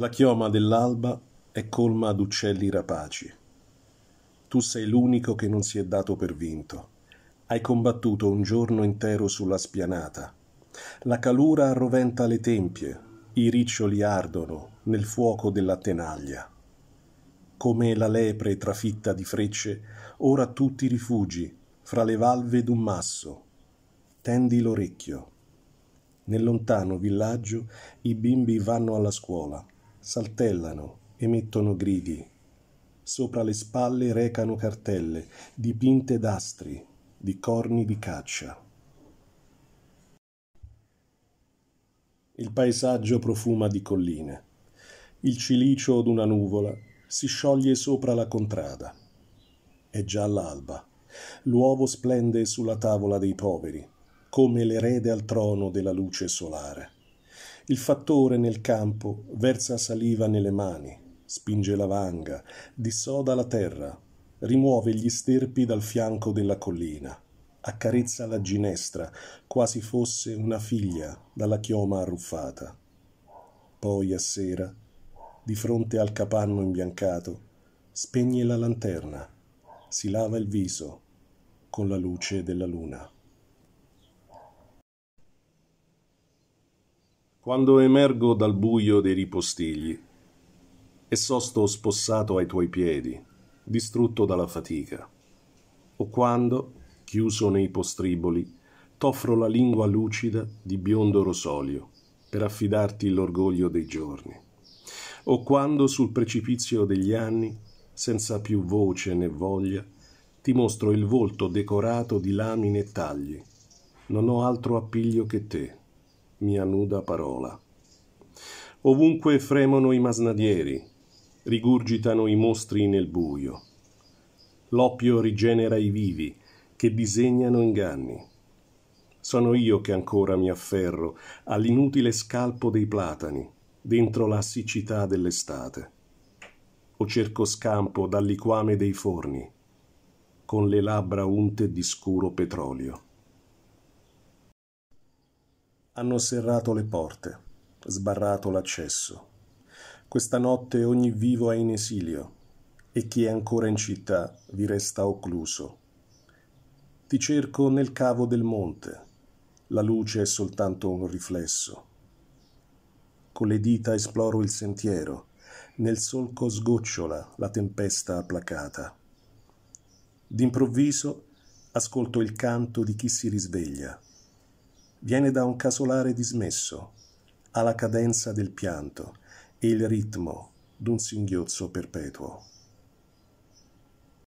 La chioma dell'alba è colma d'uccelli rapaci. Tu sei l'unico che non si è dato per vinto. Hai combattuto un giorno intero sulla spianata. La calura arroventa le tempie, i riccioli ardono nel fuoco della tenaglia. Come la lepre trafitta di frecce, ora tu ti rifugi fra le valve d'un masso. Tendi l'orecchio. Nel lontano villaggio i bimbi vanno alla scuola saltellano, emettono gridi. Sopra le spalle recano cartelle dipinte d'astri, di corni di caccia. Il paesaggio profuma di colline. Il cilicio d'una nuvola si scioglie sopra la contrada. È già l'alba. L'uovo splende sulla tavola dei poveri, come l'erede al trono della luce solare. Il fattore nel campo versa saliva nelle mani, spinge la vanga, dissoda la terra, rimuove gli sterpi dal fianco della collina, accarezza la ginestra, quasi fosse una figlia dalla chioma arruffata. Poi a sera, di fronte al capanno imbiancato, spegne la lanterna, si lava il viso con la luce della luna. quando emergo dal buio dei ripostigli e sosto spossato ai tuoi piedi, distrutto dalla fatica, o quando, chiuso nei postriboli, t'offro la lingua lucida di biondo rosolio per affidarti l'orgoglio dei giorni, o quando sul precipizio degli anni, senza più voce né voglia, ti mostro il volto decorato di lamine e tagli. Non ho altro appiglio che te, mia nuda parola. Ovunque fremono i masnadieri, rigurgitano i mostri nel buio. L'oppio rigenera i vivi che disegnano inganni. Sono io che ancora mi afferro all'inutile scalpo dei platani dentro la siccità dell'estate. O cerco scampo dal liquame dei forni con le labbra unte di scuro petrolio hanno serrato le porte, sbarrato l'accesso. Questa notte ogni vivo è in esilio e chi è ancora in città vi resta occluso. Ti cerco nel cavo del monte, la luce è soltanto un riflesso. Con le dita esploro il sentiero, nel solco sgocciola la tempesta placata. D'improvviso ascolto il canto di chi si risveglia viene da un casolare dismesso, ha la cadenza del pianto e il ritmo d'un singhiozzo perpetuo.